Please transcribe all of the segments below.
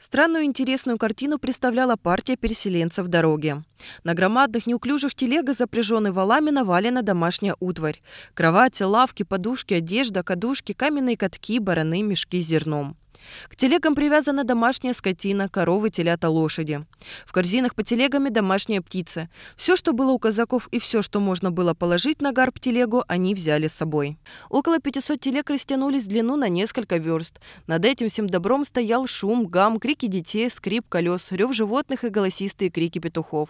Странную интересную картину представляла партия переселенцев в дороге. На громадных неуклюжих телегах, запряженных валами, навалена домашняя утварь. Кровати, лавки, подушки, одежда, кадушки, каменные катки, бараны, мешки с зерном. К телегам привязана домашняя скотина, коровы, телята, лошади. В корзинах по телегами домашняя птица. Все, что было у казаков и все, что можно было положить на гарп телегу, они взяли с собой. Около 500 телег растянулись в длину на несколько верст. Над этим всем добром стоял шум, гам, крики детей, скрип колес, рев животных и голосистые крики петухов.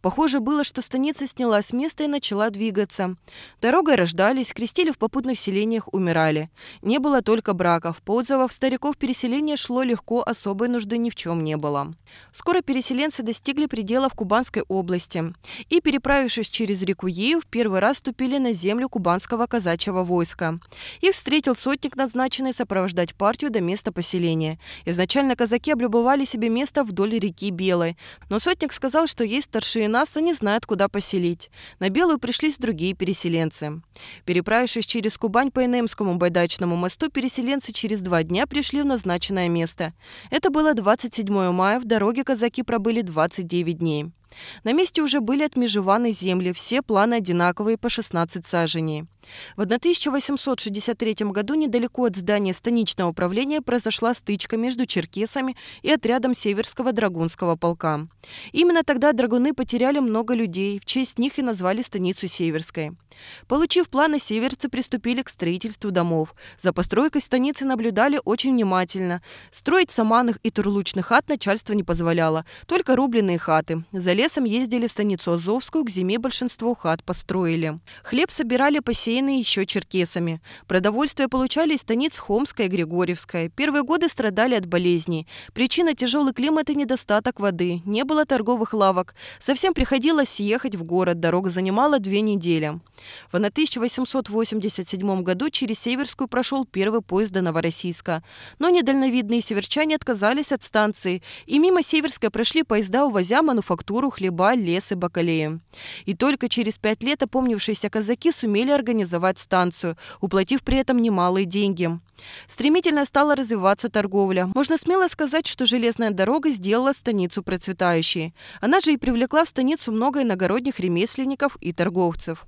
Похоже было, что станица сняла с места и начала двигаться. Дорогой рождались, крестили в попутных селениях, умирали. Не было только браков, По подзывов стариков переселение шло легко, особой нужды ни в чем не было. Скоро переселенцы достигли пределов Кубанской области и, переправившись через реку Ею, в первый раз ступили на землю кубанского казачьего войска. Их встретил сотник, назначенный сопровождать партию до места поселения. Изначально казаки облюбовали себе место вдоль реки Белой, но сотник сказал, что есть старшие НАСА не знают, куда поселить. На Белую пришлись другие переселенцы. Переправившись через Кубань по Инемскому байдачному мосту, переселенцы через два дня пришли в назначенное место. Это было 27 мая, в дороге казаки пробыли 29 дней. На месте уже были отмежеваны земли, все планы одинаковые по 16 саженей. В 1863 году недалеко от здания станичного управления произошла стычка между черкесами и отрядом Северского драгунского полка. Именно тогда драгуны потеряли много людей, в честь них и назвали станицу Северской. Получив планы, северцы приступили к строительству домов. За постройкой станицы наблюдали очень внимательно. Строить саманных и турлучных хат начальство не позволяло, только рубленые хаты. За лесом ездили в станицу Азовскую, к зиме большинство хат построили. Хлеб собирали посеянный еще черкесами. Продовольствие получали из станиц Хомская и Григорьевская. Первые годы страдали от болезней. Причина – тяжелый климат и недостаток воды. Не было торговых лавок. Совсем приходилось ехать в город. Дорога занимала две недели. В 1887 году через Северскую прошел первый поезд до Новороссийска. Но недальновидные северчане отказались от станции. И мимо Северской прошли поезда, увозя мануфактуру гору, хлеба, лес и бакалеи. И только через пять лет опомнившиеся казаки сумели организовать станцию, уплатив при этом немалые деньги. Стремительно стала развиваться торговля. Можно смело сказать, что железная дорога сделала станицу процветающей. Она же и привлекла в станицу много иногородних ремесленников и торговцев.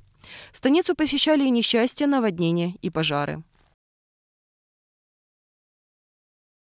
Станицу посещали и несчастья, наводнения и пожары.